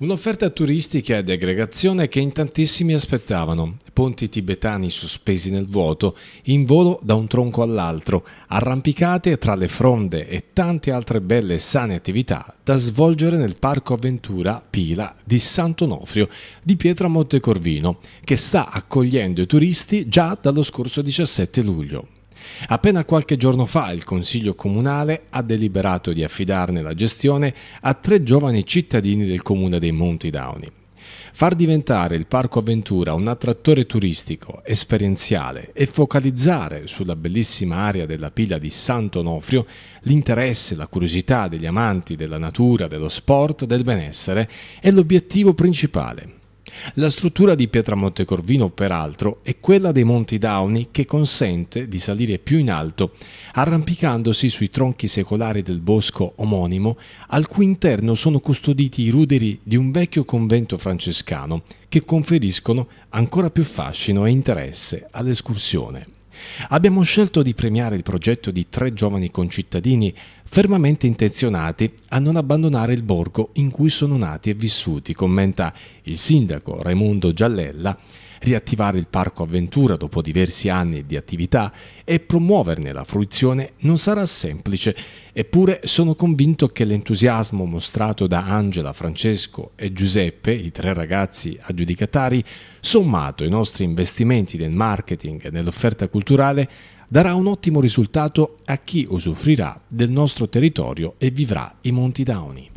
Un'offerta turistica ed aggregazione che in tantissimi aspettavano. Ponti tibetani sospesi nel vuoto, in volo da un tronco all'altro, arrampicate tra le fronde e tante altre belle e sane attività da svolgere nel Parco Avventura Pila di Sant'Onofrio di Pietra Montecorvino, che sta accogliendo i turisti già dallo scorso 17 luglio. Appena qualche giorno fa il Consiglio Comunale ha deliberato di affidarne la gestione a tre giovani cittadini del comune dei Monti Dauni. Far diventare il Parco Aventura un attrattore turistico, esperienziale e focalizzare sulla bellissima area della pila di Sant'Onofrio l'interesse, e la curiosità degli amanti della natura, dello sport, del benessere è l'obiettivo principale la struttura di Pietramonte Corvino, peraltro, è quella dei Monti Dauni che consente di salire più in alto, arrampicandosi sui tronchi secolari del bosco omonimo, al cui interno sono custoditi i ruderi di un vecchio convento francescano, che conferiscono ancora più fascino e interesse all'escursione abbiamo scelto di premiare il progetto di tre giovani concittadini fermamente intenzionati a non abbandonare il borgo in cui sono nati e vissuti, commenta il sindaco Raimondo Giallella riattivare il parco avventura dopo diversi anni di attività e promuoverne la fruizione non sarà semplice, eppure sono convinto che l'entusiasmo mostrato da Angela, Francesco e Giuseppe, i tre ragazzi aggiudicatari, sommato ai nostri investimenti nel marketing e nell'offerta culturale, darà un ottimo risultato a chi usufruirà del nostro territorio e vivrà i Monti Downi.